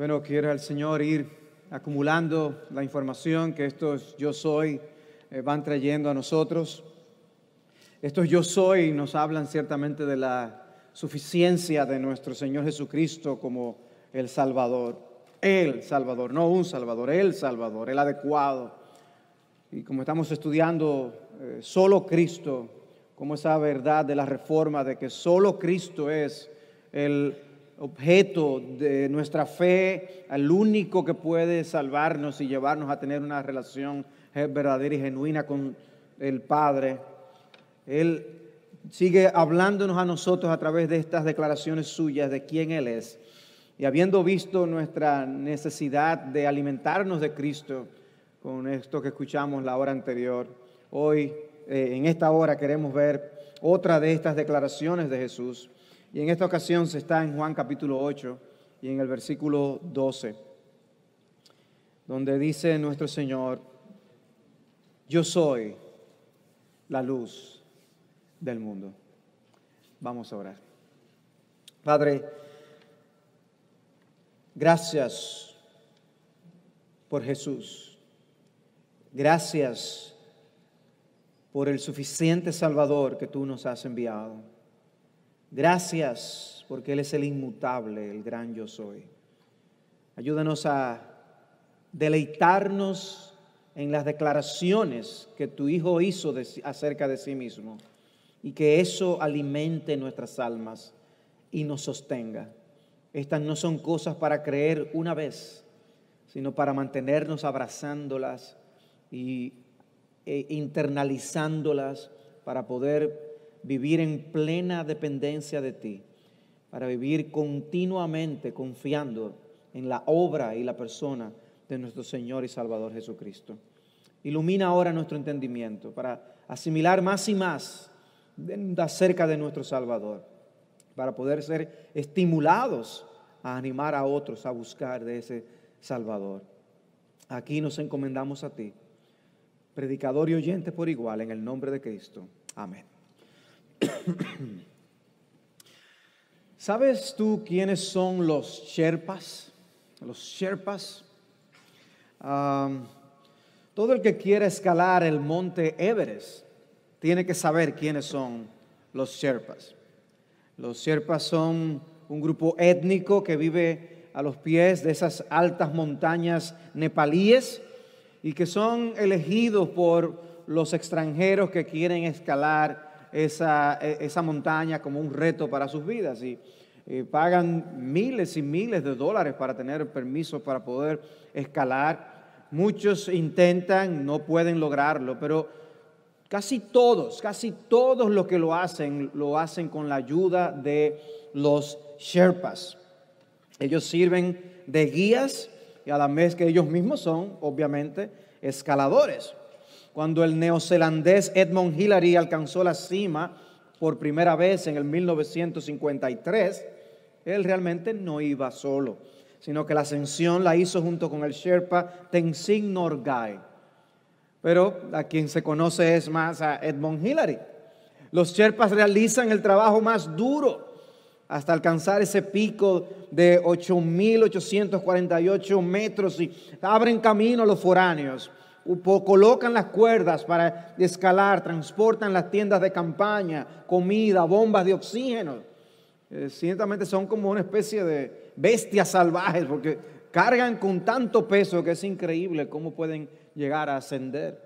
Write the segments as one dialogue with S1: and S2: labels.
S1: Bueno, quiero al Señor ir acumulando la información que estos yo soy eh, van trayendo a nosotros. Estos yo soy nos hablan ciertamente de la suficiencia de nuestro Señor Jesucristo como el Salvador. El Salvador, no un Salvador, el Salvador, el adecuado. Y como estamos estudiando eh, solo Cristo, como esa verdad de la reforma de que solo Cristo es el objeto de nuestra fe, al único que puede salvarnos y llevarnos a tener una relación verdadera y genuina con el Padre. Él sigue hablándonos a nosotros a través de estas declaraciones suyas de quién Él es. Y habiendo visto nuestra necesidad de alimentarnos de Cristo con esto que escuchamos la hora anterior, hoy, eh, en esta hora, queremos ver otra de estas declaraciones de Jesús y en esta ocasión se está en Juan capítulo 8 y en el versículo 12, donde dice nuestro Señor, yo soy la luz del mundo. Vamos a orar. Padre, gracias por Jesús. Gracias por el suficiente Salvador que tú nos has enviado. Gracias porque Él es el inmutable, el gran yo soy. Ayúdanos a deleitarnos en las declaraciones que tu Hijo hizo acerca de sí mismo y que eso alimente nuestras almas y nos sostenga. Estas no son cosas para creer una vez, sino para mantenernos abrazándolas y, e internalizándolas para poder vivir en plena dependencia de ti, para vivir continuamente confiando en la obra y la persona de nuestro Señor y Salvador Jesucristo. Ilumina ahora nuestro entendimiento para asimilar más y más acerca de nuestro Salvador, para poder ser estimulados a animar a otros a buscar de ese Salvador. Aquí nos encomendamos a ti, predicador y oyente por igual, en el nombre de Cristo. Amén. ¿Sabes tú quiénes son los Sherpas? Los Sherpas. todo el que quiera escalar el monte Everest tiene que saber quiénes son los Sherpas. Los Sherpas son un grupo étnico que vive a los pies de esas altas montañas nepalíes y que son elegidos por los extranjeros que quieren escalar e, esa, montaña como un reto para sus vidas y eh, pagan miles y miles de dólares para tener permiso para poder escalar. Muchos intentan, no pueden lograrlo, pero casi todos, casi todos los que lo hacen, lo hacen con la ayuda de los Sherpas. Ellos sirven de guías y a la vez que ellos mismos son, obviamente, escaladores cuando el neozelandés Edmund Hillary alcanzó la cima por primera vez en el 1953, él realmente no iba solo, sino que la ascensión la hizo junto con el Sherpa Tenzin Norgay. Pero a quien se conoce es más a Edmund Hillary. Los Sherpas realizan el trabajo más duro hasta alcanzar ese pico de 8.848 metros y abren camino a los foráneos colocan las cuerdas para escalar, transportan las tiendas de campaña, comida, bombas de oxígeno. Eh, ciertamente son como una especie de bestias salvajes porque cargan con tanto peso que es increíble cómo pueden llegar a ascender.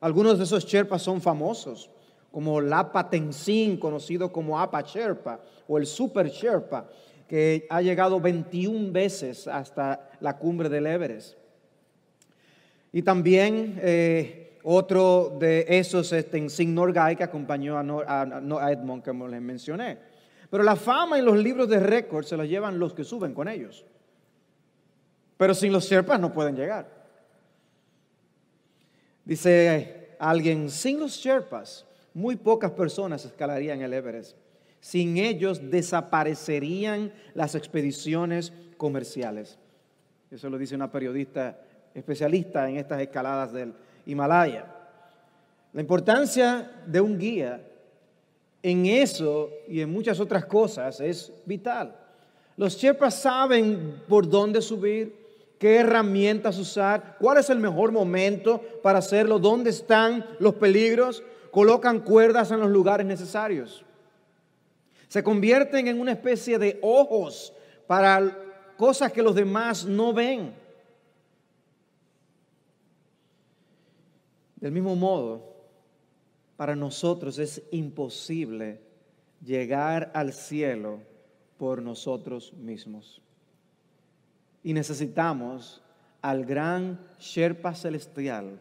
S1: Algunos de esos Sherpas son famosos, como Lapa Tenzin, conocido como Apa Sherpa o el Super Sherpa, que ha llegado 21 veces hasta la cumbre del Everest. Y también eh, otro de esos, este, sin Norgay, que acompañó a, Edmond, que les mencioné. Pero la fama en los libros de récord se la llevan los que suben con ellos. Pero sin los Sherpas no pueden llegar. Dice alguien, sin los Sherpas, muy pocas personas escalarían el Everest. Sin ellos desaparecerían las expediciones comerciales. Eso lo dice una periodista especialista en estas escaladas del Himalaya. La importancia de un guía en eso y en muchas otras cosas es vital. Los chepas saben por dónde subir, qué herramientas usar, cuál es el mejor momento para hacerlo, dónde están los peligros, colocan cuerdas en los lugares necesarios. Se convierten en una especie de ojos para cosas que los demás no ven. Del mismo modo, para nosotros es imposible llegar al cielo por nosotros mismos. Y necesitamos al gran Sherpa celestial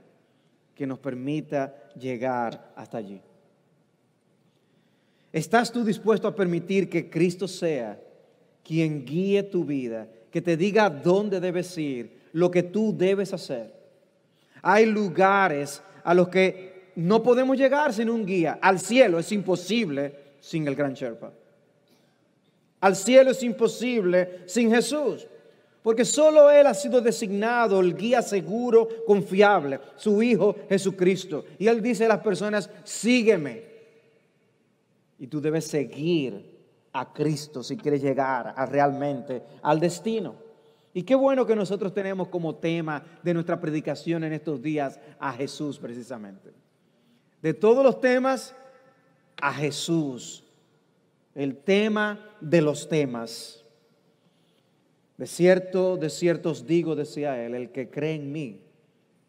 S1: que nos permita llegar hasta allí. ¿Estás tú dispuesto a permitir que Cristo sea quien guíe tu vida, que te diga dónde debes ir, lo que tú debes hacer? Hay lugares a los que no podemos llegar sin un guía. Al cielo es imposible sin el gran Sherpa. Al cielo es imposible sin Jesús. Porque solo Él ha sido designado el guía seguro, confiable, su Hijo Jesucristo. Y Él dice a las personas, sígueme. Y tú debes seguir a Cristo si quieres llegar realmente al destino. Y qué bueno que nosotros tenemos como tema de nuestra predicación en estos días a Jesús precisamente. De todos los temas, a Jesús. El tema de los temas. De cierto, de cierto os digo, decía él, el que cree en mí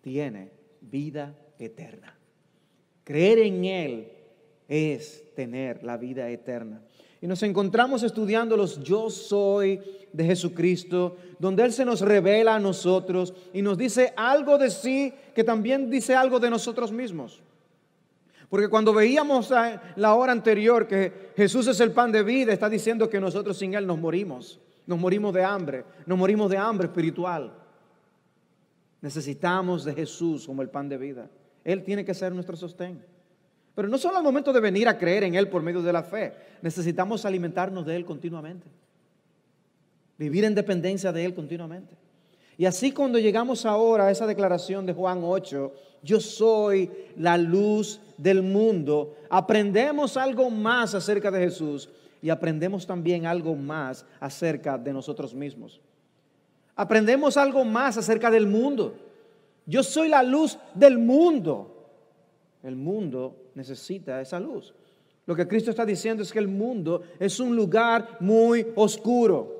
S1: tiene vida eterna. Creer en Él es tener la vida eterna y nos encontramos estudiando los yo soy de Jesucristo, donde Él se nos revela a nosotros y nos dice algo de sí que también dice algo de nosotros mismos. Porque cuando veíamos la hora anterior que Jesús es el pan de vida, está diciendo que nosotros sin Él nos morimos. Nos morimos de hambre, nos morimos de hambre espiritual. Necesitamos de Jesús como el pan de vida. Él tiene que ser nuestro sostén. Pero no solo al momento de venir a creer en Él por medio de la fe, necesitamos alimentarnos de Él continuamente, vivir en dependencia de Él continuamente. Y así cuando llegamos ahora a esa declaración de Juan 8, yo soy la luz del mundo, aprendemos algo más acerca de Jesús y aprendemos también algo más acerca de nosotros mismos. Aprendemos algo más acerca del mundo. Yo soy la luz del mundo. El mundo necesita esa luz. Lo que Cristo está diciendo es que el mundo es un lugar muy oscuro.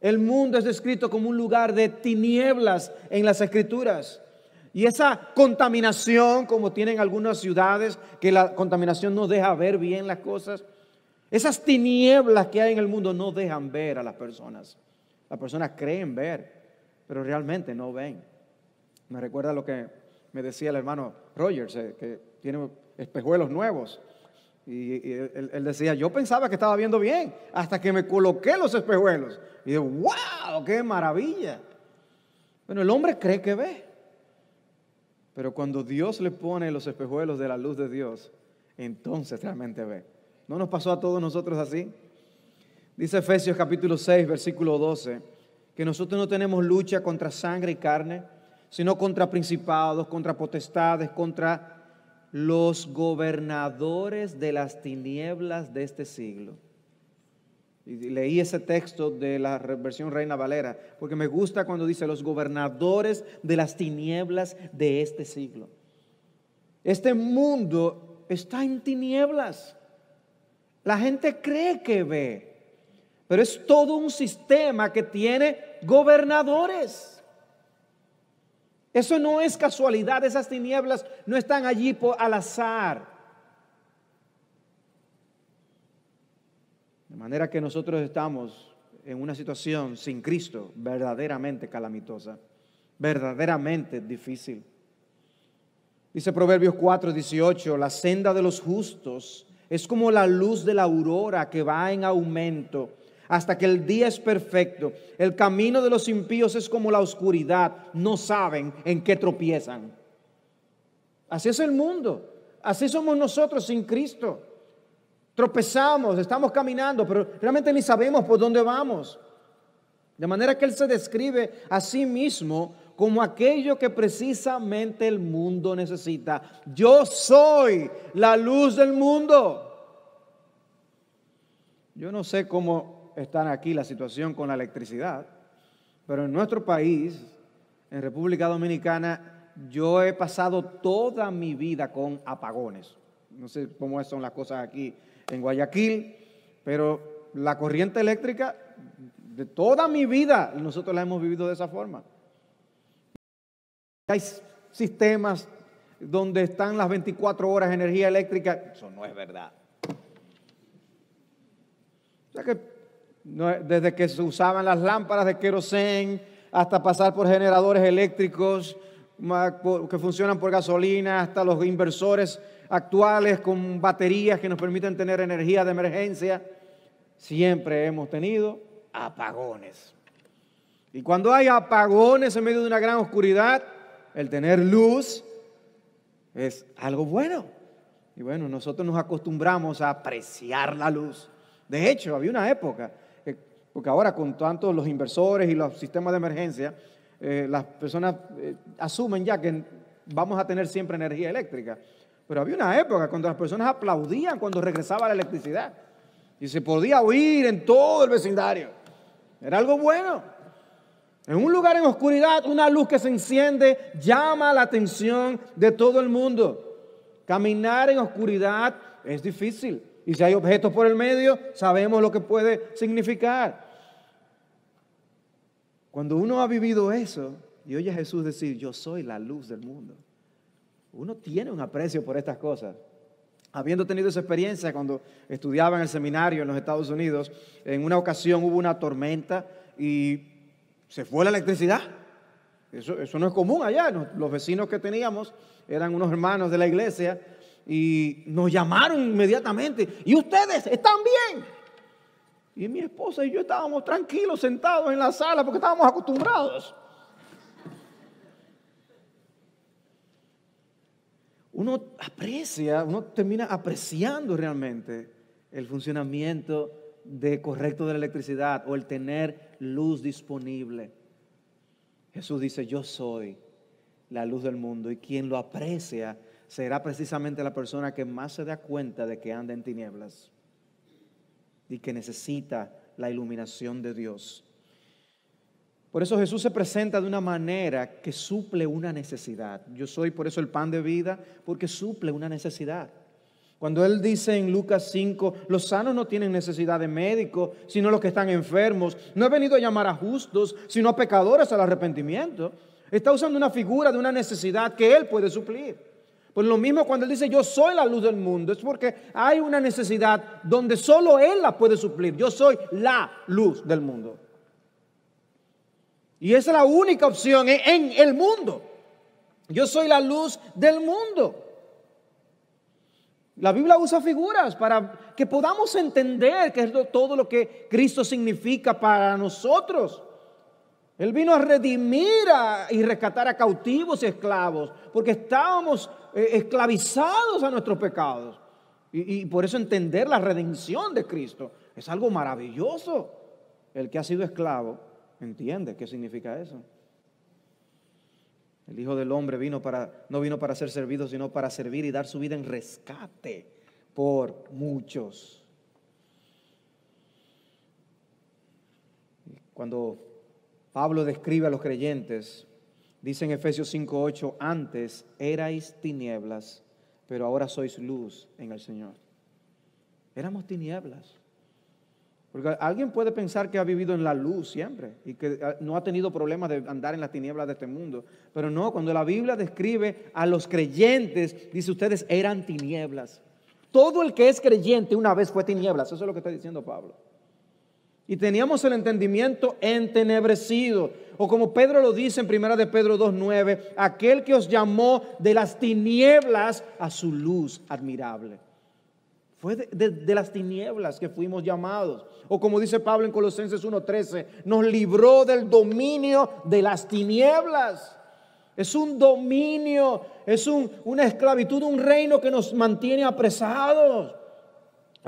S1: El mundo es descrito como un lugar de tinieblas en las escrituras. Y esa contaminación, como tienen algunas ciudades, que la contaminación no deja ver bien las cosas, esas tinieblas que hay en el mundo no dejan ver a las personas. Las personas creen ver, pero realmente no ven. Me recuerda lo que me decía el hermano Rogers, eh, que tiene espejuelos nuevos. Y, él, decía, yo pensaba que estaba viendo bien, hasta que me coloqué los espejuelos. Y yo, wow, qué maravilla. Bueno, el hombre cree que ve. Pero cuando Dios le pone los espejuelos de la luz de Dios, entonces realmente ve. ¿No nos pasó a todos nosotros así? Dice Efesios capítulo 6, versículo 12, que nosotros no tenemos lucha contra sangre y carne, sino contra principados, contra potestades, contra los gobernadores de las tinieblas de este siglo. Y leí ese texto de la versión Reina Valera, porque me gusta cuando dice los gobernadores de las tinieblas de este siglo. Este mundo está en tinieblas. La gente cree que ve, pero es todo un sistema que tiene gobernadores. Eso no es casualidad, esas tinieblas no están allí por, al azar. De manera que nosotros estamos en una situación sin Cristo verdaderamente calamitosa, verdaderamente difícil. Dice Proverbios 4, 18, la senda de los justos es como la luz de la aurora que va en aumento hasta que el día es perfecto. El camino de los impíos es como la oscuridad, no saben en qué tropiezan. Así es el mundo, así somos nosotros sin Cristo. Tropezamos, estamos caminando, pero realmente ni sabemos por dónde vamos. De manera que Él se describe a sí mismo como aquello que precisamente el mundo necesita. Yo soy la luz del mundo. Yo no sé cómo están aquí la situación con la electricidad, pero en nuestro país, en República Dominicana, yo he pasado toda mi vida con apagones. No sé cómo son las cosas aquí en Guayaquil, pero la corriente eléctrica de toda mi vida nosotros la hemos vivido de esa forma. Hay sistemas donde están las 24 horas de energía eléctrica, eso no es verdad. O sea que desde que se usaban las lámparas de querosén hasta pasar por generadores eléctricos que funcionan por gasolina, hasta los inversores actuales con baterías que nos permiten tener energía de emergencia, siempre hemos tenido apagones. Y cuando hay apagones en medio de una gran oscuridad, el tener luz es algo bueno. Y bueno, nosotros nos acostumbramos a apreciar la luz. De hecho, había una época porque ahora con tantos los inversores y los sistemas de emergencia, eh, las personas eh, asumen ya que vamos a tener siempre energía eléctrica. Pero había una época cuando las personas aplaudían cuando regresaba la electricidad y se podía oír en todo el vecindario. Era algo bueno. En un lugar en oscuridad, una luz que se enciende llama la atención de todo el mundo. Caminar en oscuridad es difícil. Y si hay objetos por el medio, sabemos lo que puede significar. Cuando uno ha vivido eso y oye a Jesús decir, yo soy la luz del mundo, uno tiene un aprecio por estas cosas. Habiendo tenido esa experiencia cuando estudiaba en el seminario en los Estados Unidos, en una ocasión hubo una tormenta y se fue la electricidad. Eso, no es común allá. Los vecinos que teníamos eran unos hermanos de la iglesia y nos llamaron inmediatamente. ¿Y ustedes están bien? Y mi esposa y yo estábamos tranquilos sentados en la sala porque estábamos acostumbrados. Uno aprecia, uno termina apreciando realmente el funcionamiento de correcto de la electricidad o el tener luz disponible. Jesús dice, yo soy la luz del mundo y quien lo aprecia será precisamente la persona que más se da cuenta de que anda en tinieblas y que necesita la iluminación de Dios. Por eso Jesús se presenta de una manera que suple una necesidad. Yo soy por eso el pan de vida, porque suple una necesidad. Cuando Él dice en Lucas 5, los sanos no tienen necesidad de médico, sino los que están enfermos. No he venido a llamar a justos, sino a pecadores al arrepentimiento. Está usando una figura de una necesidad que Él puede suplir. Pues lo mismo cuando él dice yo soy la luz del mundo, es porque hay una necesidad donde solo él la puede suplir. Yo soy la luz del mundo. Y esa es la única opción en el mundo. Yo soy la luz del mundo. La Biblia usa figuras para que podamos entender que es todo lo que Cristo significa para nosotros. Él vino a redimir y rescatar a cautivos y esclavos, porque estábamos eh, esclavizados a nuestros pecados. Y, por eso entender la redención de Cristo es algo maravilloso. El que ha sido esclavo entiende qué significa eso. El Hijo del Hombre vino para, no vino para ser servido, sino para servir y dar su vida en rescate por muchos. Cuando Pablo describe a los creyentes, dice en Efesios 5:8, antes erais tinieblas, pero ahora sois luz en el Señor. Éramos tinieblas. Porque alguien puede pensar que ha vivido en la luz siempre y que ah, no ha tenido problemas de andar en las tinieblas de este mundo. Pero no, cuando la Biblia describe a los creyentes, dice ustedes eran tinieblas. Todo el que es creyente una vez fue tinieblas. Eso es lo que está diciendo Pablo y teníamos el entendimiento entenebrecido. O como Pedro lo dice en primera de Pedro 2.9, aquel que os llamó de las tinieblas a su luz admirable. Fue de, las tinieblas que fuimos llamados. O como dice Pablo en Colosenses 1.13, nos libró del dominio de las tinieblas. Es un dominio, es una esclavitud, un reino que nos mantiene apresados.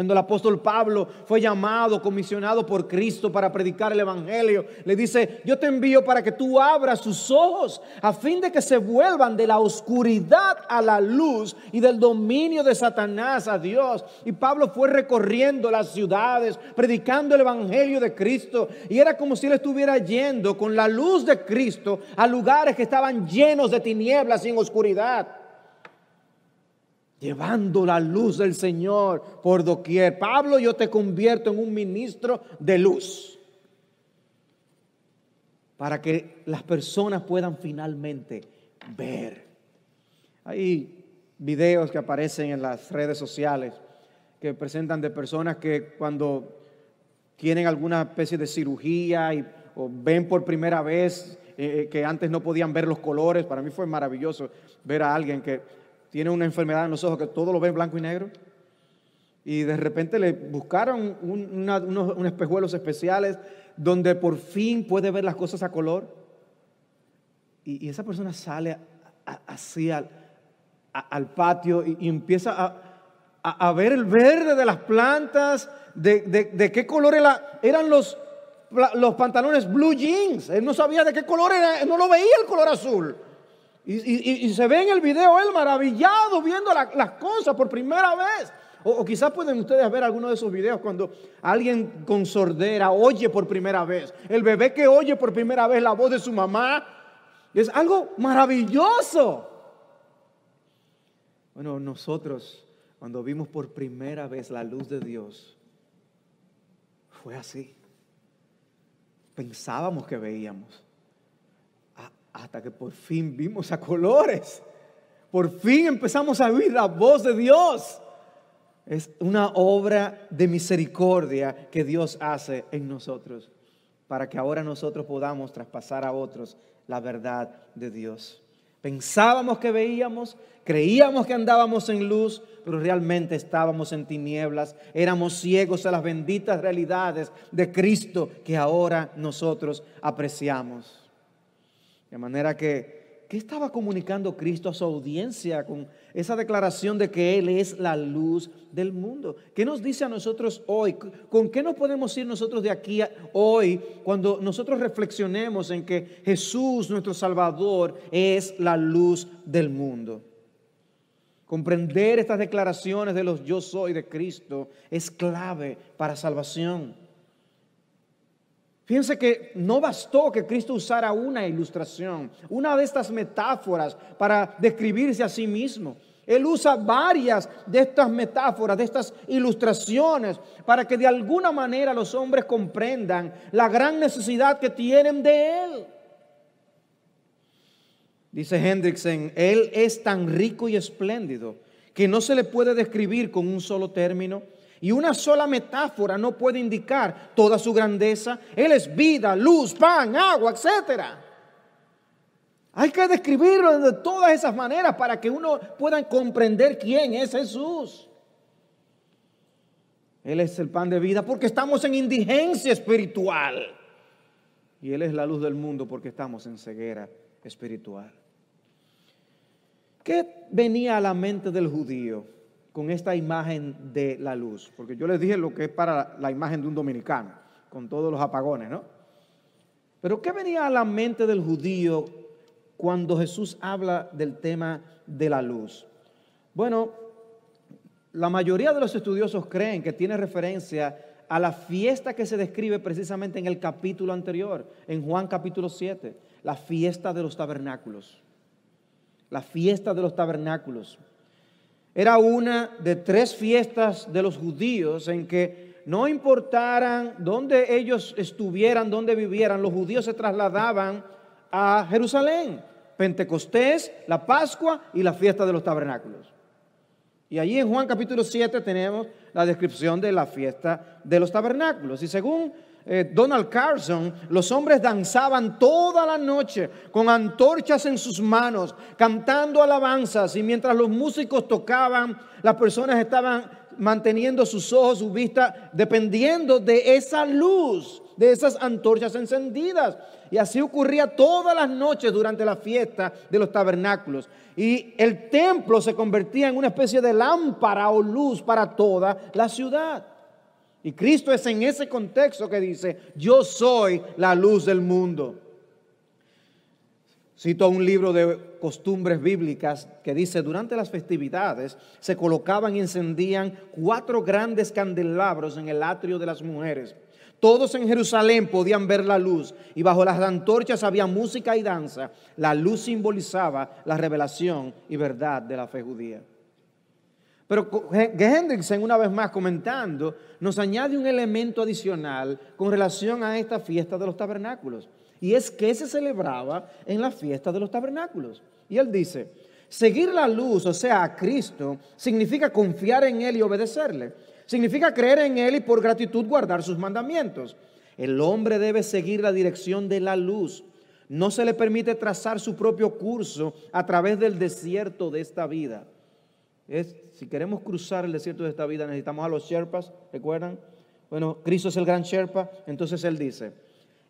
S1: Cuando el apóstol Pablo fue llamado, comisionado por Cristo para predicar el Evangelio, le dice, yo te envío para que tú abras sus ojos a fin de que se vuelvan de la oscuridad a la luz y del dominio de Satanás a Dios. Y Pablo fue recorriendo las ciudades, predicando el Evangelio de Cristo. Y era como si él estuviera yendo con la luz de Cristo a lugares que estaban llenos de tinieblas en oscuridad llevando la luz del Señor por doquier. Pablo, yo te convierto en un ministro de luz para que las personas puedan finalmente ver. Hay videos que aparecen en las redes sociales que presentan de personas que cuando tienen alguna especie de cirugía y, o ven por primera vez eh, eh, que antes no podían ver los colores, para mí fue maravilloso ver a alguien que tiene una enfermedad en los ojos que todo lo ve en blanco y negro. Y de repente le buscaron unos, espejuelos especiales donde por fin puede ver las cosas a color. Y, esa persona sale así al, patio y, empieza a, ver el verde de las plantas, de, qué color eran los, los pantalones blue jeans. Él no sabía de qué color era, no lo veía el color azul. Y, se ve en el video él maravillado viendo las cosas por primera vez. O, o, quizás pueden ustedes ver alguno de esos videos cuando alguien con sordera oye por primera vez. El bebé que oye por primera vez la voz de su mamá. Es algo maravilloso. Bueno, nosotros cuando vimos por primera vez la luz de Dios, fue así. Pensábamos que veíamos. Hasta que por fin vimos a colores. Por fin empezamos a oír la voz de Dios. Es una obra de misericordia que Dios hace en nosotros para que ahora nosotros podamos traspasar a otros la verdad de Dios. Pensábamos que veíamos, creíamos que andábamos en luz, pero realmente estábamos en tinieblas, éramos ciegos a las benditas realidades de Cristo que ahora nosotros apreciamos. De manera que, ¿qué estaba comunicando Cristo a su audiencia con esa declaración de que Él es la luz del mundo? ¿Qué nos dice a nosotros hoy? ¿Con qué nos podemos ir nosotros de aquí hoy cuando nosotros reflexionemos en que Jesús, nuestro Salvador, es la luz del mundo? Comprender estas declaraciones de los yo soy de Cristo es clave para salvación. Fíjense que no bastó que Cristo usara una ilustración, una de estas metáforas para describirse a sí mismo. Él usa varias de estas metáforas, de estas ilustraciones, para que de alguna manera los hombres comprendan la gran necesidad que tienen de Él. Dice Hendrickson, Él es tan rico y espléndido que no se le puede describir con un solo término y una sola metáfora no puede indicar toda su grandeza. Él es vida, luz, pan, agua, etc. Hay que describirlo de todas esas maneras para que uno pueda comprender quién es Jesús. Él es el pan de vida porque estamos en indigencia espiritual. Y Él es la luz del mundo porque estamos en ceguera espiritual. ¿Qué venía a la mente del judío con esta imagen de la luz, porque yo les dije lo que es para la imagen de un dominicano, con todos los apagones, ¿no? Pero ¿qué venía a la mente del judío cuando Jesús habla del tema de la luz? Bueno, la mayoría de los estudiosos creen que tiene referencia a la fiesta que se describe precisamente en el capítulo anterior, en Juan capítulo 7, la fiesta de los tabernáculos. La fiesta de los tabernáculos era una de tres fiestas de los judíos en que no importaran dónde ellos estuvieran, dónde vivieran, los judíos se trasladaban a Jerusalén. Pentecostés, la Pascua y la fiesta de los tabernáculos. Y allí en Juan capítulo 7 tenemos la descripción de la fiesta de los tabernáculos. Y según eh, Donald Carson, los hombres danzaban toda la noche con antorchas en sus manos, cantando alabanzas y mientras los músicos tocaban, las personas estaban manteniendo sus ojos, su vista, dependiendo de esa luz, de esas antorchas encendidas. Y así ocurría todas las noches durante la fiesta de los tabernáculos. Y el templo se convertía en una especie de lámpara o luz para toda la ciudad. Y Cristo es en ese contexto que dice, yo soy la luz del mundo. Cito un libro de costumbres bíblicas que dice, durante las festividades se colocaban y encendían cuatro grandes candelabros en el atrio de las mujeres. Todos en Jerusalén podían ver la luz y bajo las antorchas había música y danza. La luz simbolizaba la revelación y verdad de la fe judía. Pero Hendrickson, una vez más comentando, nos añade un elemento adicional con relación a esta fiesta de los tabernáculos. Y es que se celebraba en la fiesta de los tabernáculos. Y él dice, seguir la luz, o sea, a Cristo, significa confiar en Él y obedecerle. Significa creer en Él y por gratitud guardar sus mandamientos. El hombre debe seguir la dirección de la luz. No se le permite trazar su propio curso a través del desierto de esta vida. Es si queremos cruzar el desierto de esta vida, necesitamos a los Sherpas, ¿recuerdan? Bueno, Cristo es el gran Sherpa, entonces Él dice,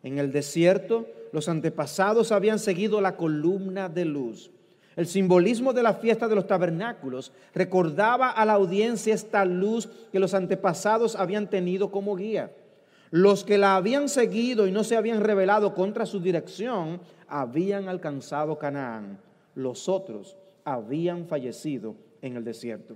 S1: en el desierto los antepasados habían seguido la columna de luz. El simbolismo de la fiesta de los tabernáculos recordaba a la audiencia esta luz que los antepasados habían tenido como guía. Los que la habían seguido y no se habían rebelado contra su dirección habían alcanzado Canaán. Los otros habían fallecido en el desierto.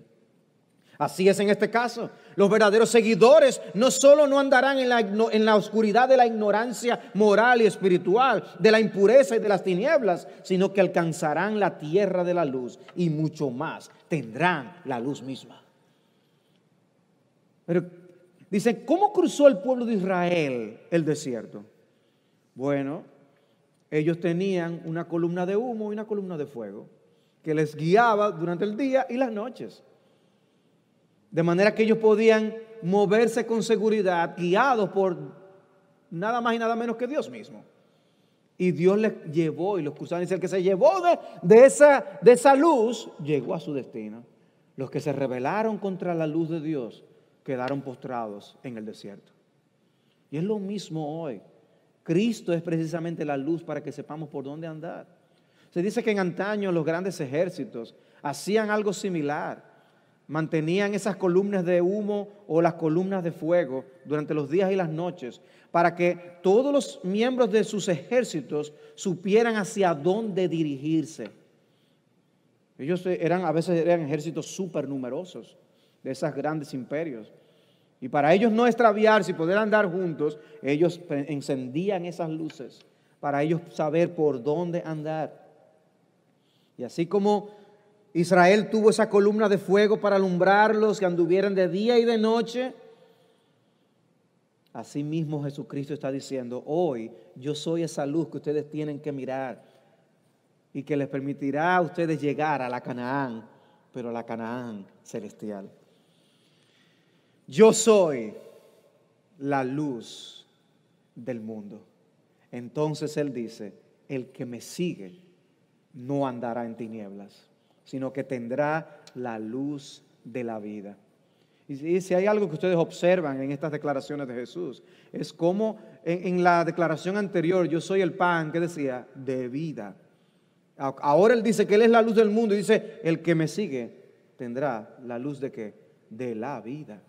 S1: Así es en este caso. Los verdaderos seguidores no solo no andarán en la, en la, oscuridad de la ignorancia moral y espiritual, de la impureza y de las tinieblas, sino que alcanzarán la tierra de la luz y mucho más, tendrán la luz misma. Pero dice, ¿cómo cruzó el pueblo de Israel el desierto? Bueno, ellos tenían una columna de humo y una columna de fuego que les guiaba durante el día y las noches. De manera que ellos podían moverse con seguridad, guiados por nada más y nada menos que Dios mismo. Y Dios les llevó, y los y el que se llevó de, esa, de esa luz, llegó a su destino. Los que se rebelaron contra la luz de Dios quedaron postrados en el desierto. Y es lo mismo hoy. Cristo es precisamente la luz para que sepamos por dónde andar. Se dice que en antaño los grandes ejércitos hacían algo similar. Mantenían esas columnas de humo o las columnas de fuego durante los días y las noches para que todos los miembros de sus ejércitos supieran hacia dónde dirigirse. Ellos eran, a veces eran ejércitos súper numerosos de esos grandes imperios. Y para ellos no extraviarse y poder andar juntos, ellos encendían esas luces para ellos saber por dónde andar. Y así como Israel tuvo esa columna de fuego para alumbrarlos que anduvieran de día y de noche, así mismo Jesucristo está diciendo, hoy yo soy esa luz que ustedes tienen que mirar y que les permitirá a ustedes llegar a la Canaán, pero a la Canaán celestial. Yo soy la luz del mundo. Entonces Él dice, el que me sigue no andará en tinieblas, sino que tendrá la luz de la vida. Y si hay algo que ustedes observan en estas declaraciones de Jesús, es como en, la declaración anterior, yo soy el pan, que decía, de vida. Ahora Él dice que Él es la luz del mundo y dice, el que me sigue tendrá la luz de qué? De la vida.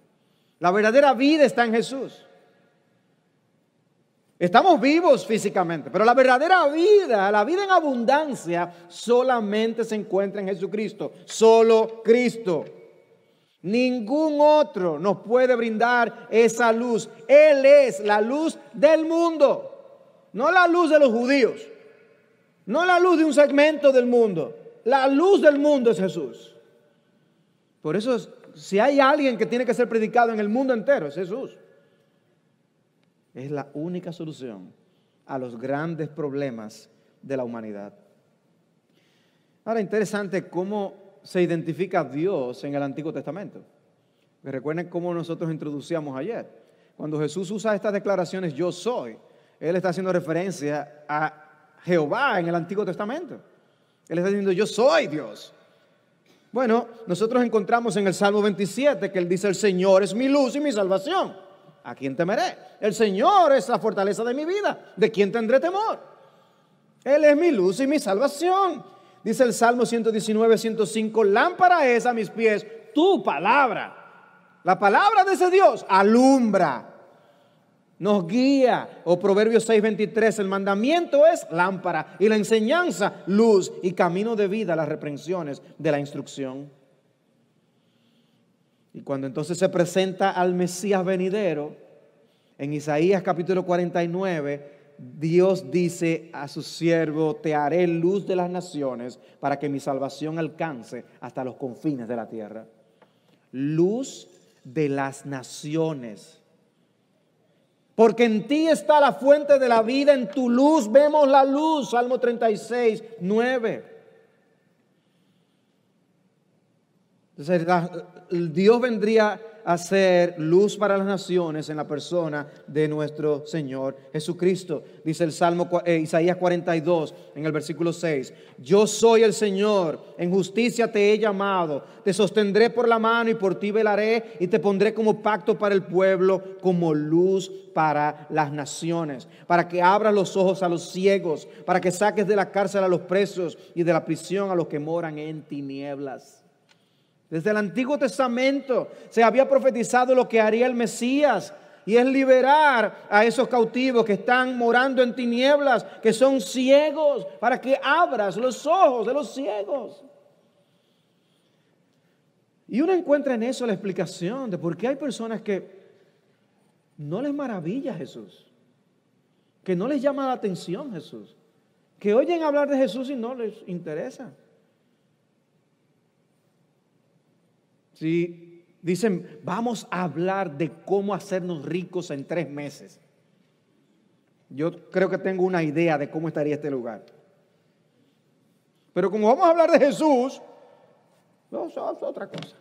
S1: La verdadera vida está en Jesús. Estamos vivos físicamente, pero la verdadera vida, la vida en abundancia, solamente se encuentra en Jesucristo, solo Cristo. Ningún otro nos puede brindar esa luz. Él es la luz del mundo, no la luz de los judíos, no la luz de un segmento del mundo. La luz del mundo es Jesús. Por eso, si hay alguien que tiene que ser predicado en el mundo entero, es Jesús es la única solución a los grandes problemas de la humanidad. Ahora, interesante cómo se identifica a Dios en el Antiguo Testamento. Recuerden cómo nosotros introducíamos ayer. Cuando Jesús usa estas declaraciones, yo soy, Él está haciendo referencia a Jehová en el Antiguo Testamento. Él está diciendo, yo soy Dios. Bueno, nosotros encontramos en el Salmo 27 que Él dice, el Señor es mi luz y mi salvación. ¿A quién temeré? El Señor es la fortaleza de mi vida. ¿De quién tendré temor? Él es mi luz y mi salvación. Dice el Salmo 119, 105, lámpara es a mis pies tu palabra. La palabra de ese Dios alumbra, nos guía. O Proverbios 6, 23, el mandamiento es lámpara y la enseñanza luz y camino de vida, las reprensiones de la instrucción. Y cuando entonces se presenta al Mesías venidero, en Isaías capítulo 49, Dios dice a su siervo, te haré luz de las naciones para que mi salvación alcance hasta los confines de la tierra. Luz de las naciones. Porque en ti está la fuente de la vida, en tu luz vemos la luz. Salmo 36, 9. Dios vendría a ser luz para las naciones en la persona de nuestro Señor Jesucristo. Dice el Salmo eh, Isaías 42 en el versículo 6. Yo soy el Señor, en justicia te he llamado, te sostendré por la mano y por ti velaré y te pondré como pacto para el pueblo, como luz para las naciones, para que abras los ojos a los ciegos, para que saques de la cárcel a los presos y de la prisión a los que moran en tinieblas. Desde el Antiguo Testamento se había profetizado lo que haría el Mesías. Y es liberar a esos cautivos que están morando en tinieblas, que son ciegos, para que abras los ojos de los ciegos. Y uno encuentra en eso la explicación de por qué hay personas que no les maravilla Jesús, que no les llama la atención Jesús, que oyen hablar de Jesús y no les interesa. Si Dicen, vamos a hablar de cómo hacernos ricos en tres meses. Yo creo que tengo una idea de cómo estaría este lugar. Pero como vamos a hablar de Jesús, no, es otra cosa.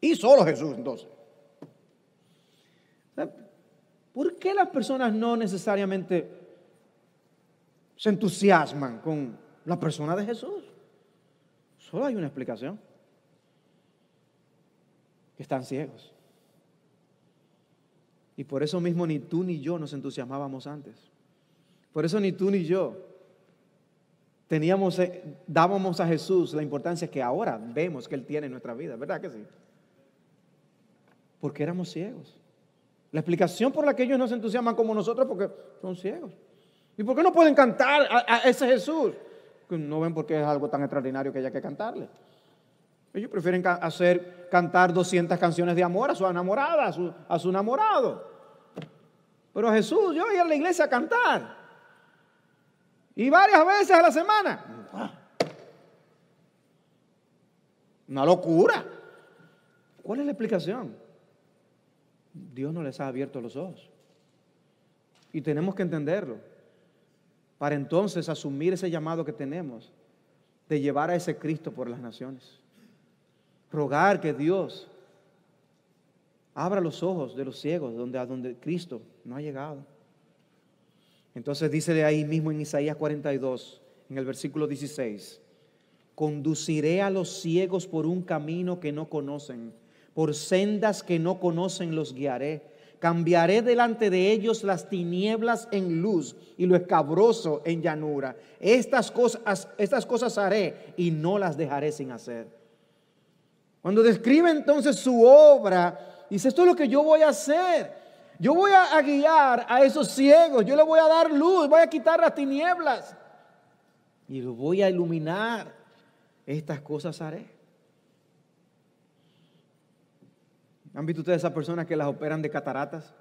S1: Y solo Jesús entonces. ¿Por qué las personas no necesariamente se entusiasman con la persona de Jesús? Solo hay una explicación están ciegos. Y por eso mismo ni tú ni yo nos entusiasmábamos antes. Por eso ni tú ni yo teníamos, eh, dábamos a Jesús la importancia que ahora vemos que Él tiene en nuestra vida, ¿verdad que sí? Porque éramos ciegos. La explicación por la que ellos no se entusiasman como nosotros porque son ciegos. ¿Y por qué no pueden cantar a, ese Jesús? No ven porque es algo tan extraordinario que haya que cantarle. Ellos prefieren hacer cantar 200 canciones de amor a su enamorada, a su, enamorado. Pero Jesús, yo voy a la iglesia a cantar. Y varias veces a la semana. Una locura. ¿Cuál es la explicación? Dios no les ha abierto los ojos. Y tenemos que entenderlo. Para entonces asumir ese llamado que tenemos de llevar a ese Cristo por las naciones rogar que Dios abra los ojos de los ciegos, donde, a donde Cristo no ha llegado. Entonces dice de ahí mismo en Isaías 42, en el versículo 16, conduciré a los ciegos por un camino que no conocen, por sendas que no conocen los guiaré, cambiaré delante de ellos las tinieblas en luz y lo escabroso en llanura. Estas cosas, estas cosas haré y no las dejaré sin hacer cuando describe entonces su obra, dice, esto es lo que yo voy a hacer. Yo voy a, guiar a esos ciegos, yo les voy a dar luz, voy a quitar las tinieblas y los voy a iluminar. Estas cosas haré. ¿Han visto ustedes esas personas que las operan de cataratas?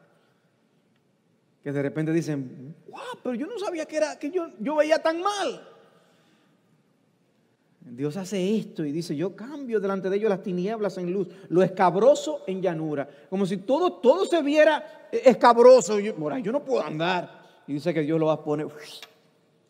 S1: Que de repente dicen, wow, pero yo no sabía que, era, que yo, yo veía tan mal. Dios hace esto y dice, yo cambio delante de ellos las tinieblas en luz, lo escabroso en llanura, como si todo, todo se viera eh, escabroso. Yo, yo no puedo andar. Y dice que Dios lo va a poner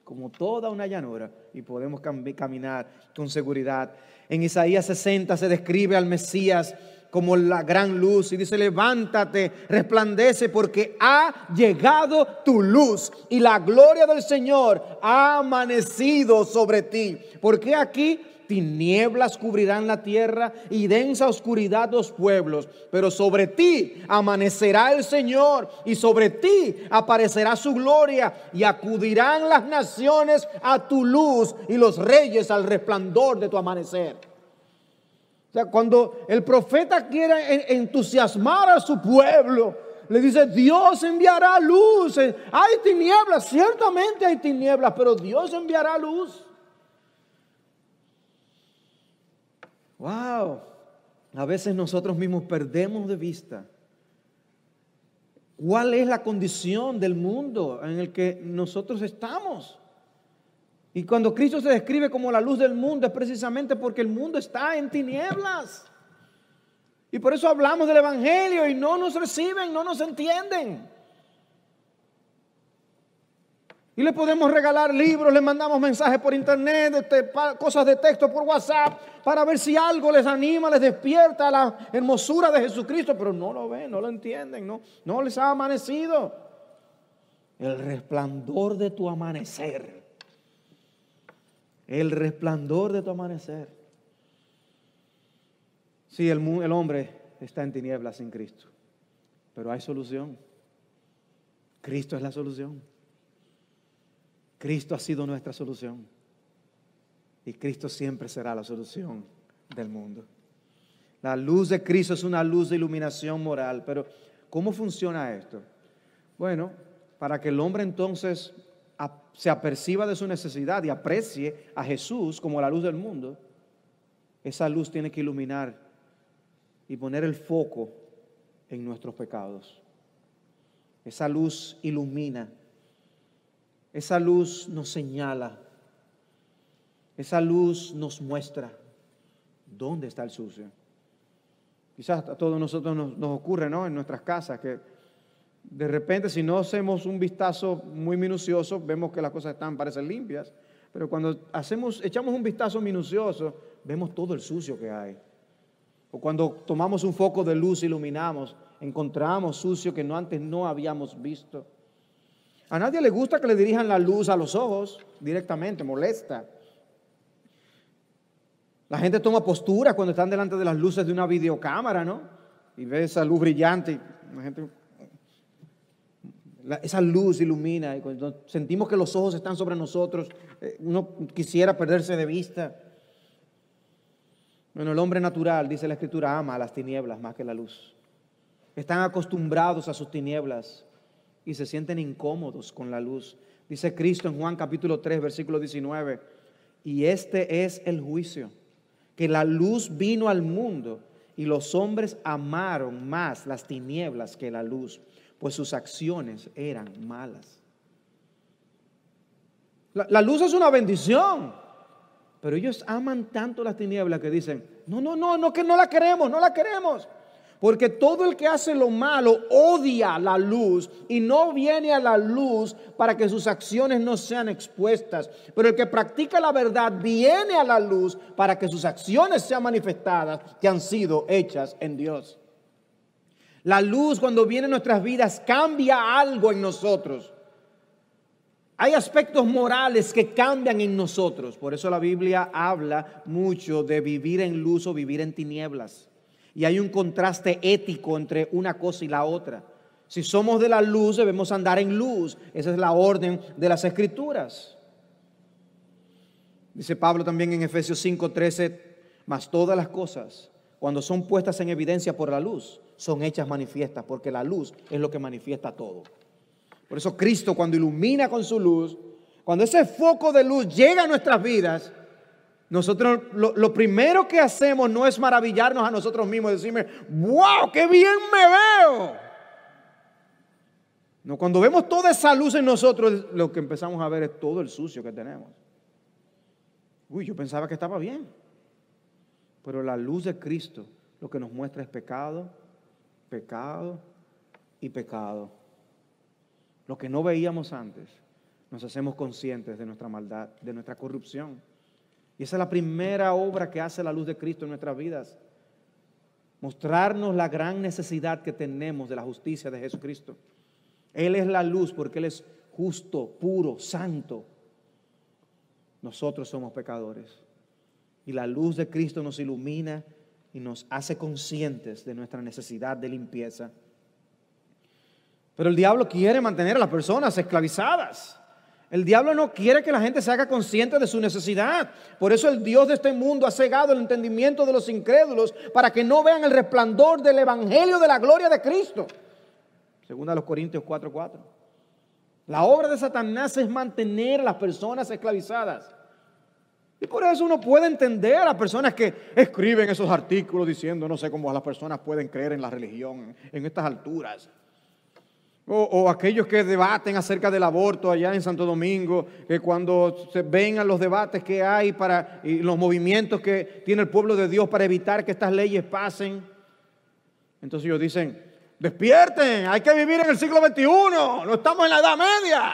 S1: como toda una llanura y podemos caminar con seguridad. En Isaías 60 se describe al Mesías como la gran luz y dice, levántate, resplandece porque ha llegado tu luz y la gloria del Señor ha amanecido sobre ti. Porque aquí tinieblas cubrirán la tierra y densa oscuridad los pueblos, pero sobre ti amanecerá el Señor y sobre ti aparecerá su gloria y acudirán las naciones a tu luz y los reyes al resplandor de tu amanecer cuando el profeta quiere entusiasmar a su pueblo, le dice, Dios enviará luz. Hay tinieblas, ciertamente hay tinieblas, pero Dios enviará luz. Wow, a veces nosotros mismos perdemos de vista cuál es la condición del mundo en el que nosotros estamos. Y cuando Cristo se describe como la luz del mundo es precisamente porque el mundo está en tinieblas. Y por eso hablamos del Evangelio y no nos reciben, no nos entienden. Y le podemos regalar libros, le mandamos mensajes por internet, este, cosas de texto por WhatsApp, para ver si algo les anima, les despierta la hermosura de Jesucristo, pero no lo ven, no lo entienden, no, no les ha amanecido. El resplandor de tu amanecer el resplandor de tu amanecer. Sí, el, el hombre está en tinieblas sin Cristo, pero hay solución. Cristo es la solución. Cristo ha sido nuestra solución. Y Cristo siempre será la solución del mundo. La luz de Cristo es una luz de iluminación moral. Pero, ¿cómo funciona esto? Bueno, para que el hombre entonces se aperciba de su necesidad y aprecie a Jesús como la luz del mundo, esa luz tiene que iluminar y poner el foco en nuestros pecados. Esa luz ilumina, esa luz nos señala, esa luz nos muestra dónde está el sucio. Quizás a todos nosotros nos, ocurre, En nuestras casas que de repente, si no hacemos un vistazo muy minucioso, vemos que las cosas están, parecen limpias, pero cuando hacemos, echamos un vistazo minucioso, vemos todo el sucio que hay. O cuando tomamos un foco de luz, iluminamos, encontramos sucio que no antes no habíamos visto. A nadie le gusta que le dirijan la luz a los ojos directamente, molesta. La gente toma postura cuando están delante de las luces de una videocámara, ¿no? Y ve esa luz brillante. La gente esa luz ilumina y cuando sentimos que los ojos están sobre nosotros, eh, uno quisiera perderse de vista. Bueno, el hombre natural, dice la Escritura, ama a las tinieblas más que la luz. Están acostumbrados a sus tinieblas y se sienten incómodos con la luz. Dice Cristo en Juan capítulo 3, versículo 19, y este es el juicio, que la luz vino al mundo y los hombres amaron más las tinieblas que la luz pues sus acciones eran malas. La, luz es una bendición, pero ellos aman tanto las tinieblas que dicen, no, no, no, no, que no la queremos, no la queremos. Porque todo el que hace lo malo odia la luz y no viene a la luz para que sus acciones no sean expuestas. Pero el que practica la verdad viene a la luz para que sus acciones sean manifestadas que han sido hechas en Dios. La luz cuando viene en nuestras vidas cambia algo en nosotros. Hay aspectos morales que cambian en nosotros. Por eso la Biblia habla mucho de vivir en luz o vivir en tinieblas. Y hay un contraste ético entre una cosa y la otra. Si somos de la luz, debemos andar en luz. Esa es la orden de las escrituras. Dice Pablo también en Efesios 5:13, mas todas las cosas cuando son puestas en evidencia por la luz, son hechas manifiestas, porque la luz es lo que manifiesta todo. Por eso Cristo cuando ilumina con su luz, cuando ese foco de luz llega a nuestras vidas, nosotros lo, primero que hacemos no es maravillarnos a nosotros mismos, y decirme, wow, qué bien me veo. No, cuando vemos toda esa luz en nosotros, lo que empezamos a ver es todo el sucio que tenemos. Uy, yo pensaba que estaba bien. Pero la luz de Cristo lo que nos muestra es pecado, pecado y pecado. Lo que no veíamos antes, nos hacemos conscientes de nuestra maldad, de nuestra corrupción. Y esa es la primera obra que hace la luz de Cristo en nuestras vidas. Mostrarnos la gran necesidad que tenemos de la justicia de Jesucristo. Él es la luz porque Él es justo, puro, santo. Nosotros somos pecadores y la luz de Cristo nos ilumina y nos hace conscientes de nuestra necesidad de limpieza. Pero el diablo quiere mantener a las personas esclavizadas. El diablo no quiere que la gente se haga consciente de su necesidad. Por eso el Dios de este mundo ha cegado el entendimiento de los incrédulos para que no vean el resplandor del Evangelio de la gloria de Cristo. Según a los Corintios 4:4. La obra de Satanás es mantener a las personas esclavizadas. Y por eso uno puede entender a las personas que escriben esos artículos diciendo, no sé cómo las personas pueden creer en la religión en estas alturas. O, aquellos que debaten acerca del aborto allá en Santo Domingo, que cuando se ven a los debates que hay para, y los movimientos que tiene el pueblo de Dios para evitar que estas leyes pasen, entonces ellos dicen, despierten, hay que vivir en el siglo XXI, no estamos en la Edad Media.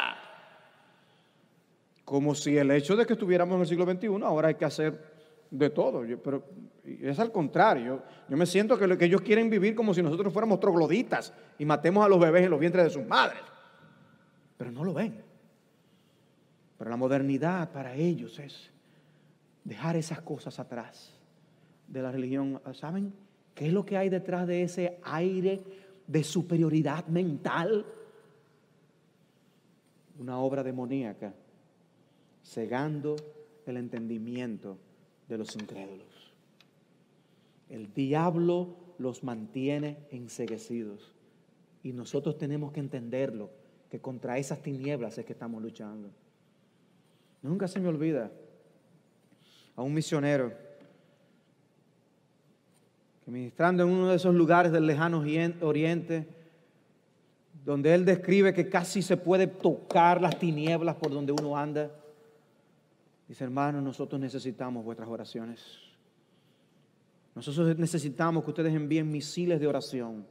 S1: Como si el hecho de que estuviéramos en el siglo XXI, ahora hay que hacer de todo. pero es al contrario. Yo me siento que, que ellos quieren vivir como si nosotros fuéramos trogloditas y matemos a los bebés en los vientres de sus madres. Pero no lo ven. Pero la modernidad para ellos es dejar esas cosas atrás de la religión. ¿Saben qué es lo que hay detrás de ese aire de superioridad mental? Una obra demoníaca cegando el entendimiento de los incrédulos. El diablo los mantiene enseguecidos y nosotros tenemos que entenderlo, que contra esas tinieblas es que estamos luchando. Nunca se me olvida a un misionero que ministrando en uno de esos lugares del lejano oriente, donde él describe que casi se puede tocar las tinieblas por donde uno anda. Dice, hermanos, nosotros necesitamos vuestras oraciones. Nosotros necesitamos que ustedes envíen misiles de oración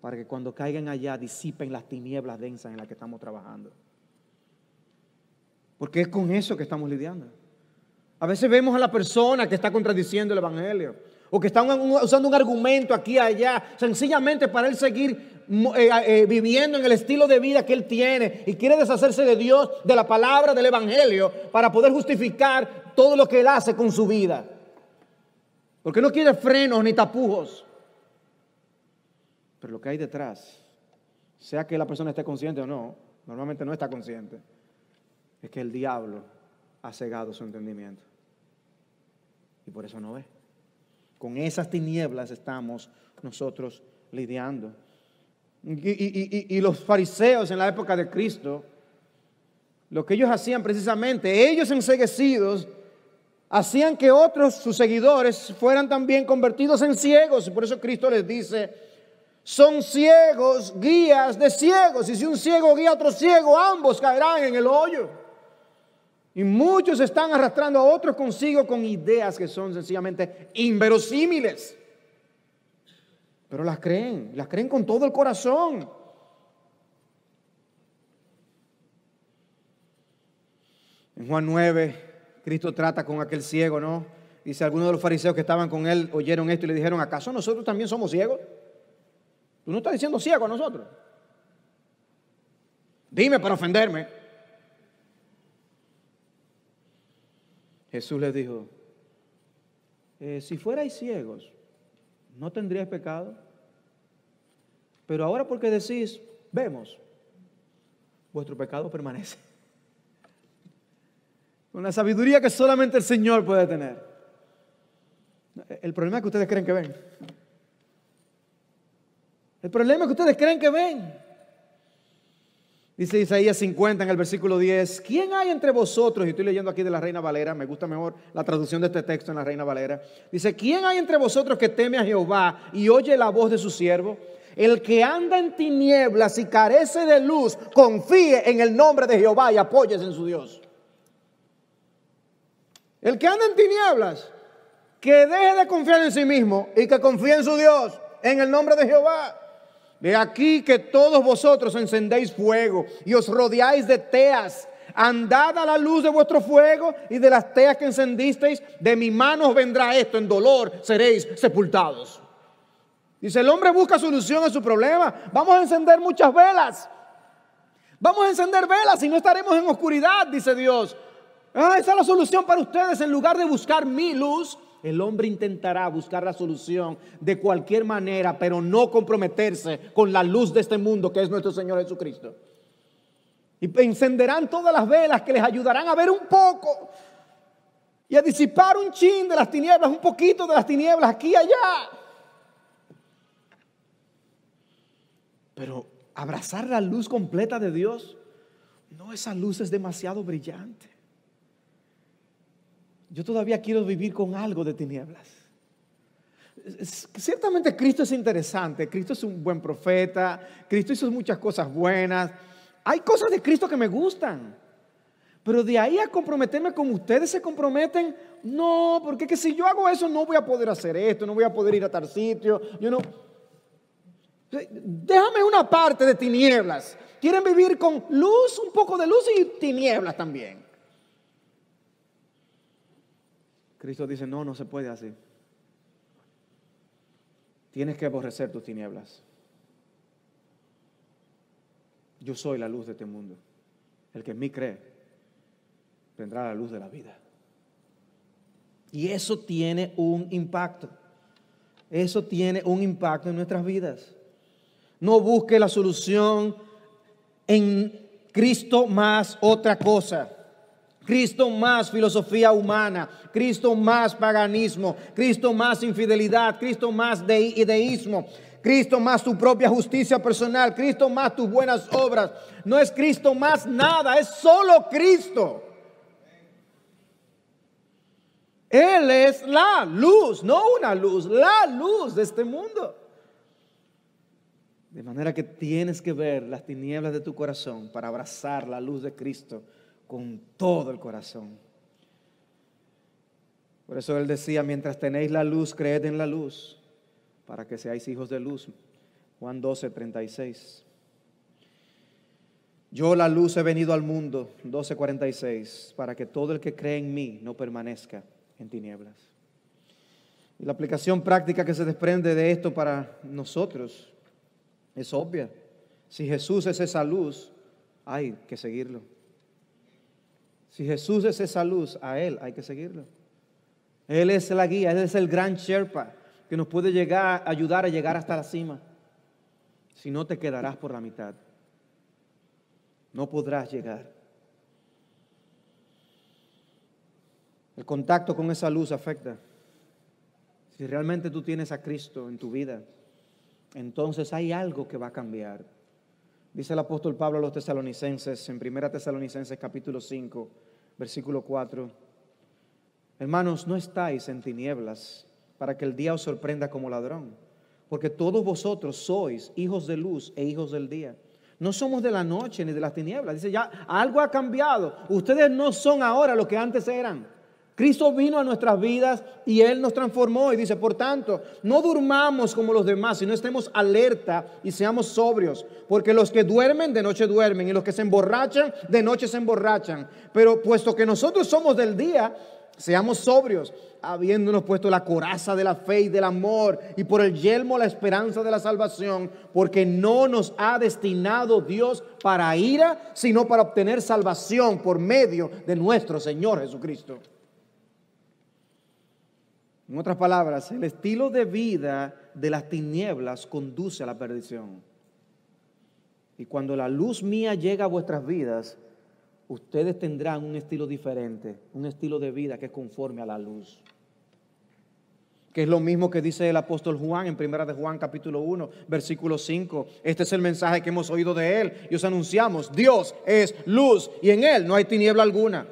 S1: para que cuando caigan allá disipen las tinieblas densas en las que estamos trabajando. Porque es con eso que estamos lidiando. A veces vemos a la persona que está contradiciendo el Evangelio o que está usando un argumento aquí y allá, sencillamente para él seguir eh, eh, viviendo en el estilo de vida que él tiene y quiere deshacerse de Dios, de la palabra, del Evangelio, para poder justificar todo lo que él hace con su vida. Porque no quiere frenos ni tapujos. Pero lo que hay detrás, sea que la persona esté consciente o no, normalmente no está consciente, es que el diablo ha cegado su entendimiento. Y por eso no ve. Con esas tinieblas estamos nosotros lidiando y, los fariseos en la época de Cristo, lo que ellos hacían precisamente, ellos enseguecidos, hacían que otros, sus seguidores, fueran también convertidos en ciegos. Por eso Cristo les dice, son ciegos, guías de ciegos. Y si un ciego guía a otro ciego, ambos caerán en el hoyo. Y muchos están arrastrando a otros consigo con ideas que son sencillamente inverosímiles pero las creen, las creen con todo el corazón. En Juan 9, Cristo trata con aquel ciego, ¿no? Dice, algunos de los fariseos que estaban con él oyeron esto y le dijeron, ¿acaso nosotros también somos ciegos? Tú no estás diciendo ciego a nosotros. Dime para ofenderme. Jesús les dijo, eh, si fuerais ciegos, no tendrías pecado. Pero ahora porque decís, vemos, vuestro pecado permanece. Con la sabiduría que solamente el Señor puede tener. El problema es que ustedes creen que ven. El problema es que ustedes creen que ven. Dice Isaías 50 en el versículo 10, ¿quién hay entre vosotros? Y estoy leyendo aquí de la Reina Valera, me gusta mejor la traducción de este texto en la Reina Valera. Dice, ¿quién hay entre vosotros que teme a Jehová y oye la voz de su siervo? El que anda en tinieblas y carece de luz, confíe en el nombre de Jehová y apóyese en su Dios. El que anda en tinieblas, que deje de confiar en sí mismo y que confíe en su Dios, en el nombre de Jehová. De aquí que todos vosotros encendéis fuego y os rodeáis de teas. Andad a la luz de vuestro fuego y de las teas que encendisteis, de mi mano vendrá esto, en dolor seréis sepultados. Dice, el hombre busca solución a su problema. Vamos a encender muchas velas. Vamos a encender velas y no estaremos en oscuridad, dice Dios. Ah, esa es la solución para ustedes en lugar de buscar mi luz. El hombre intentará buscar la solución de cualquier manera, pero no comprometerse con la luz de este mundo que es nuestro Señor Jesucristo. Y encenderán todas las velas que les ayudarán a ver un poco y a disipar un chin de las tinieblas, un poquito de las tinieblas aquí y allá. Pero abrazar la luz completa de Dios, no, esa luz es demasiado brillante yo todavía quiero vivir con algo de tinieblas. Ciertamente Cristo es interesante, Cristo es un buen profeta, Cristo hizo muchas cosas buenas, hay cosas de Cristo que me gustan, pero de ahí a comprometerme como ustedes se comprometen, no, porque si yo hago eso no voy a poder hacer esto, no voy a poder ir a tal sitio, yo no... Déjame una parte de tinieblas. Quieren vivir con luz, un poco de luz y tinieblas también. Cristo dice, no, no se puede así. Tienes que aborrecer tus tinieblas. Yo soy la luz de este mundo. El que en mí cree tendrá la luz de la vida. Y eso tiene un impacto. Eso tiene un impacto en nuestras vidas. No busque la solución en Cristo más otra cosa. Cristo más filosofía humana, Cristo más paganismo, Cristo más infidelidad, Cristo más de ideísmo, Cristo más tu propia justicia personal, Cristo más tus buenas obras. No es Cristo más nada, es solo Cristo. Él es la luz, no una luz, la luz de este mundo. De manera que tienes que ver las tinieblas de tu corazón para abrazar la luz de Cristo con todo el corazón. Por eso él decía, mientras tenéis la luz, creed en la luz, para que seáis hijos de luz. Juan 12, 36. Yo la luz he venido al mundo, 12, 46, para que todo el que cree en mí no permanezca en tinieblas. Y la aplicación práctica que se desprende de esto para nosotros es obvia. Si Jesús es esa luz, hay que seguirlo. Si Jesús es esa luz, a Él hay que seguirlo. Él es la guía, Él es el gran Sherpa que nos puede llegar, ayudar a llegar hasta la cima. Si no, te quedarás por la mitad. No podrás llegar. El contacto con esa luz afecta. Si realmente tú tienes a Cristo en tu vida, entonces hay algo que va a cambiar. Dice el apóstol Pablo a los tesalonicenses en 1 Tesalonicenses capítulo 5, versículo 4. Hermanos, no estáis en tinieblas para que el día os sorprenda como ladrón, porque todos vosotros sois hijos de luz e hijos del día. No somos de la noche ni de las tinieblas. Dice, ya algo ha cambiado. Ustedes no son ahora lo que antes eran. Cristo vino a nuestras vidas y Él nos transformó. Y dice, por tanto, no durmamos como los demás, sino estemos alerta y seamos sobrios. Porque los que duermen, de noche duermen. Y los que se emborrachan, de noche se emborrachan. Pero puesto que nosotros somos del día, seamos sobrios habiéndonos puesto la coraza de la fe y del amor y por el yelmo la esperanza de la salvación, porque no nos ha destinado Dios para ira, sino para obtener salvación por medio de nuestro Señor Jesucristo. En otras palabras, el estilo de vida de las tinieblas conduce a la perdición. Y cuando la luz mía llega a vuestras vidas, ustedes tendrán un estilo diferente, un estilo de vida que es conforme a la luz. Que es lo mismo que dice el apóstol Juan en Primera de Juan capítulo 1, versículo 5. Este es el mensaje que hemos oído de él y os anunciamos, Dios es luz y en él no hay tiniebla alguna.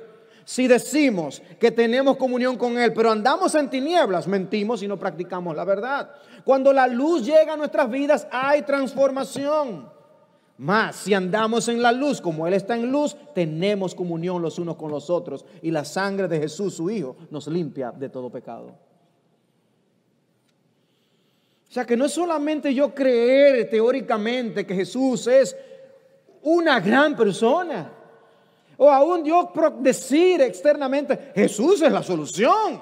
S1: Si decimos que tenemos comunión con Él, pero andamos en tinieblas, mentimos y no practicamos la verdad. Cuando la luz llega a nuestras vidas, hay transformación. Más, si andamos en la luz, como Él está en luz, tenemos comunión los unos con los otros. Y la sangre de Jesús, su Hijo, nos limpia de todo pecado. O sea que no es solamente yo creer teóricamente que Jesús es una gran persona o aún Dios decir externamente, Jesús es la solución.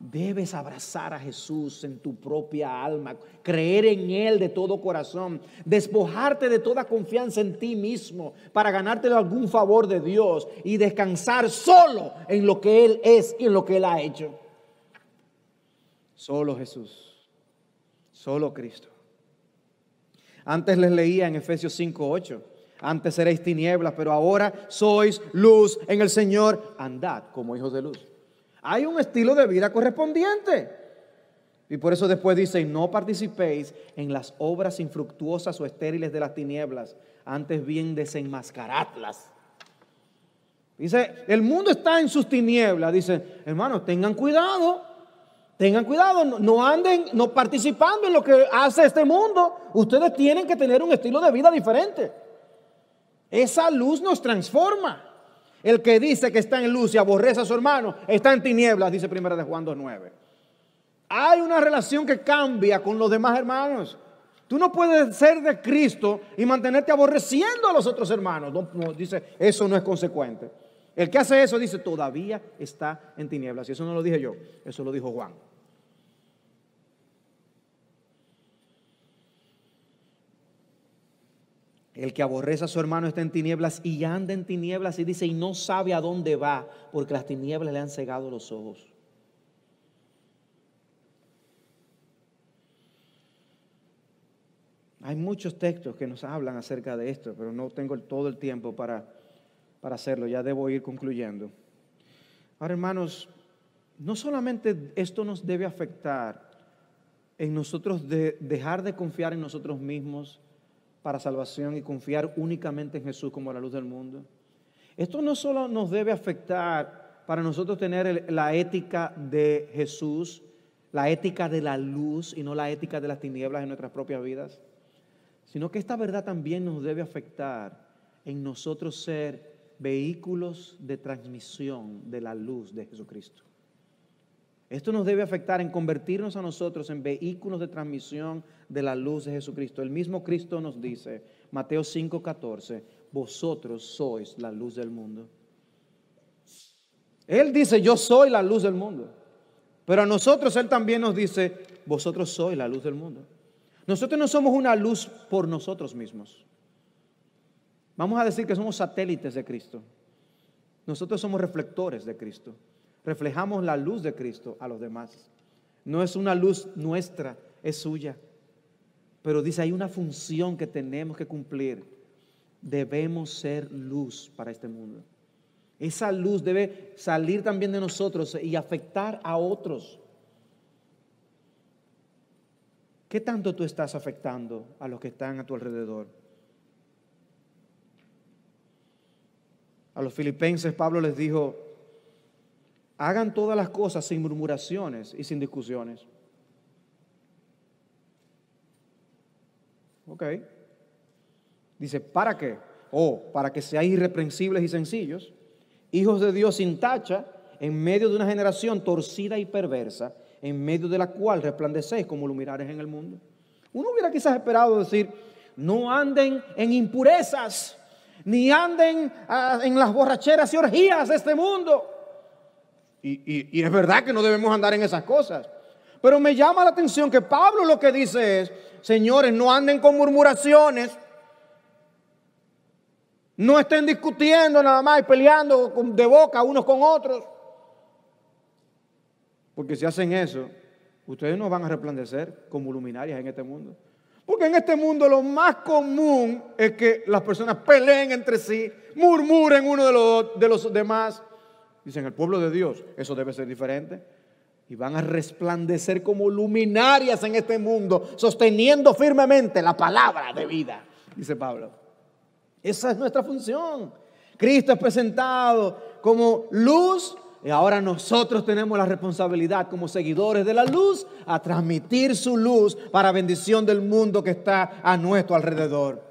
S1: Debes abrazar a Jesús en tu propia alma, creer en Él de todo corazón, despojarte de toda confianza en ti mismo para ganarte algún favor de Dios y descansar solo en lo que Él es y en lo que Él ha hecho. Solo Jesús, solo Cristo. Antes les leía en Efesios 5:8. Antes seréis tinieblas, pero ahora sois luz en el Señor. Andad como hijos de luz. Hay un estilo de vida correspondiente. Y por eso después dice, no participéis en las obras infructuosas o estériles de las tinieblas, antes bien desenmascaradlas. Dice, el mundo está en sus tinieblas. Dice, hermanos, tengan cuidado, tengan cuidado, no, no anden, no participando en lo que hace este mundo. Ustedes tienen que tener un estilo de vida diferente. Esa luz nos transforma. El que dice que está en luz y aborrece a su hermano, está en tinieblas, dice primera de Juan 2.9. Hay una relación que cambia con los demás hermanos. Tú no puedes ser de Cristo y mantenerte aborreciendo a los otros hermanos. dice, eso no es consecuente. El que hace eso dice, todavía está en tinieblas. Y eso no lo dije yo, eso lo dijo Juan. El que aborrece a su hermano está en tinieblas y anda en tinieblas y dice, y no sabe a dónde va, porque las tinieblas le han cegado los ojos. Hay muchos textos que nos hablan acerca de esto, pero no tengo todo el tiempo para, para hacerlo, ya debo ir concluyendo. Ahora, hermanos, no solamente esto nos debe afectar en nosotros de dejar de confiar en nosotros mismos, para salvación y confiar únicamente en Jesús como la luz del mundo. Esto no solo nos debe afectar para nosotros tener la ética de Jesús, la ética de la luz y no la ética de las tinieblas en nuestras propias vidas, sino que esta verdad también nos debe afectar en nosotros ser vehículos de transmisión de la luz de Jesucristo. Esto nos debe afectar en convertirnos a nosotros en vehículos de transmisión de la luz de Jesucristo. El mismo Cristo nos dice, Mateo 5:14, vosotros sois la luz del mundo. Él dice, yo soy la luz del mundo. Pero a nosotros Él también nos dice, vosotros sois la luz del mundo. Nosotros no somos una luz por nosotros mismos. Vamos a decir que somos satélites de Cristo. Nosotros somos reflectores de Cristo reflejamos la luz de Cristo a los demás. No es una luz nuestra, es suya. Pero dice, hay una función que tenemos que cumplir. Debemos ser luz para este mundo. Esa luz debe salir también de nosotros y afectar a otros. ¿Qué tanto tú estás afectando a los que están a tu alrededor? A los filipenses Pablo les dijo, Hagan todas las cosas sin murmuraciones y sin discusiones. Ok. Dice, ¿para qué? O oh, para que seáis irreprensibles y sencillos, hijos de Dios sin tacha, en medio de una generación torcida y perversa, en medio de la cual resplandecéis como luminares en el mundo. Uno hubiera quizás esperado decir, no anden en impurezas, ni anden ah, en las borracheras y orgías de este mundo. Y, es verdad que no debemos andar en esas cosas. Pero me llama la atención que Pablo lo que dice es, señores, no anden con murmuraciones, no estén discutiendo nada más y peleando de boca unos con otros. Porque si hacen eso, ustedes no van a resplandecer como luminarias en este mundo. Porque en este mundo lo más común es que las personas peleen entre sí, murmuren uno de los, de los demás. Dicen, el pueblo de Dios, eso debe ser diferente. Y van a resplandecer como luminarias en este mundo, sosteniendo firmemente la palabra de vida, dice Pablo. Esa es nuestra función. Cristo es presentado como luz y ahora nosotros tenemos la responsabilidad como seguidores de la luz a transmitir su luz para bendición del mundo que está a nuestro alrededor.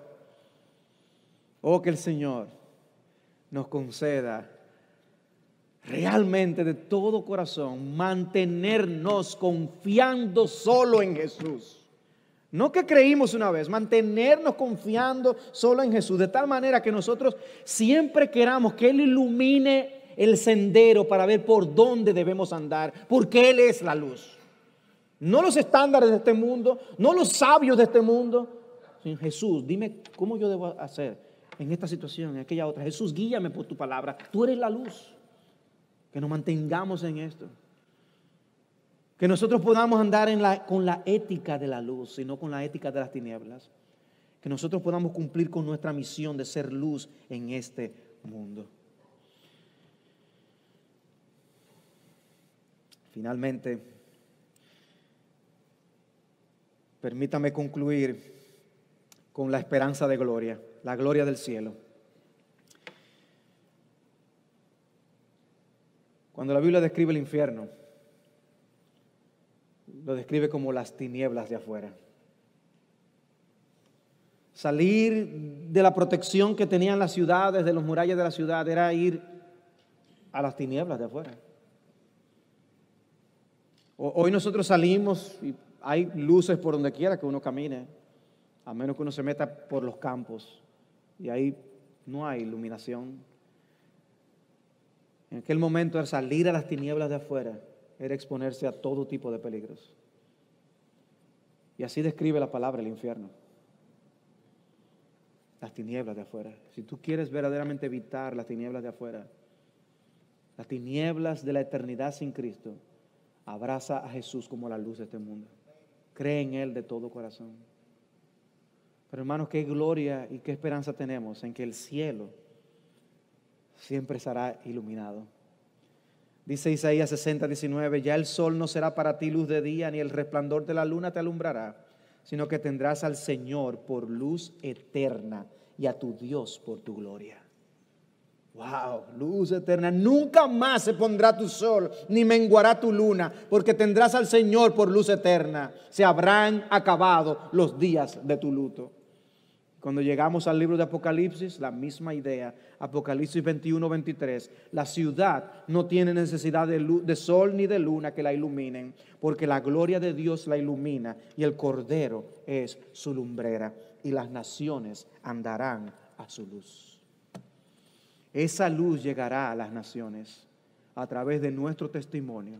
S1: Oh, que el Señor nos conceda realmente de todo corazón mantenernos confiando solo en Jesús. No que creímos una vez, mantenernos confiando solo en Jesús, de tal manera que nosotros siempre queramos que Él ilumine el sendero para ver por dónde debemos andar, porque Él es la luz. No los estándares de este mundo, no los sabios de este mundo. Sin Jesús, dime cómo yo debo hacer en esta situación, en aquella otra. Jesús, guíame por tu palabra. Tú eres la luz que nos mantengamos en esto. Que nosotros podamos andar con la ética de la luz y no con la ética de las tinieblas. Que nosotros podamos cumplir con nuestra misión de ser luz en este mundo. Finalmente, permítame concluir con la esperanza de gloria, la gloria del cielo. Cuando la Biblia describe el infierno, lo describe como las tinieblas de afuera. Salir de la protección que tenían las ciudades, de los murallas de la ciudad, era ir a las tinieblas de afuera. Hoy nosotros salimos y hay luces por donde quiera que uno camine, a menos que uno se meta por los campos y ahí no hay iluminación. En aquel momento, al salir a las tinieblas de afuera, era exponerse a todo tipo de peligros. Y así describe la palabra el infierno. Las tinieblas de afuera. Si tú quieres verdaderamente evitar las tinieblas de afuera, las tinieblas de la eternidad sin Cristo, abraza a Jesús como la luz de este mundo. Cree en Él de todo corazón. Pero hermanos, qué gloria y qué esperanza tenemos en que el cielo siempre estará iluminado. Dice Isaías 60, 19, ya el sol no será para ti luz de día, ni el resplandor de la luna te alumbrará, sino que tendrás al Señor por luz eterna y a tu Dios por tu gloria. Wow, luz eterna. Nunca más se pondrá tu sol, ni menguará tu luna, porque tendrás al Señor por luz eterna. Se habrán acabado los días de tu luto. Cuando llegamos al libro de Apocalipsis, la misma idea. Apocalipsis 21, 23. La ciudad no tiene necesidad de, luz, de, sol ni de luna que la iluminen, porque la gloria de Dios la ilumina y el Cordero es su lumbrera y las naciones andarán a su luz. Esa luz llegará a las naciones a través de nuestro testimonio.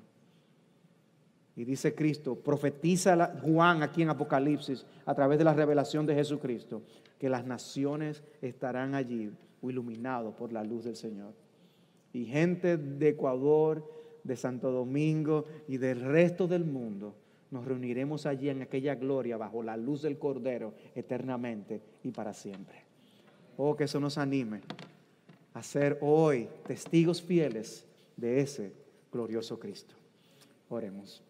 S1: Y dice Cristo, profetiza Juan aquí en Apocalipsis a través de la revelación de Jesucristo que las naciones estarán allí iluminados por la luz del Señor. Y gente de Ecuador, de Santo Domingo y del resto del mundo, nos reuniremos allí en aquella gloria bajo la luz del Cordero eternamente y para siempre. Oh, que eso nos anime a ser hoy testigos fieles de ese glorioso Cristo. Oremos.